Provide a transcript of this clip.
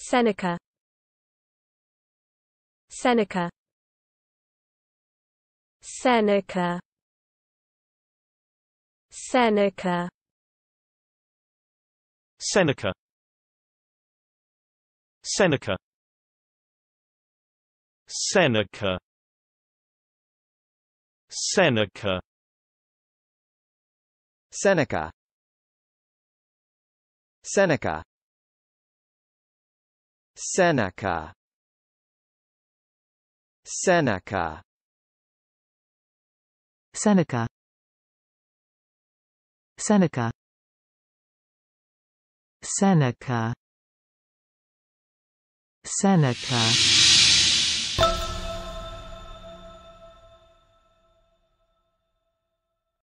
Seneca Seneca Seneca Seneca Seneca Seneca Seneca Seneca Seneca Seneca Seneca Seneca Seneca Seneca Seneca Seneca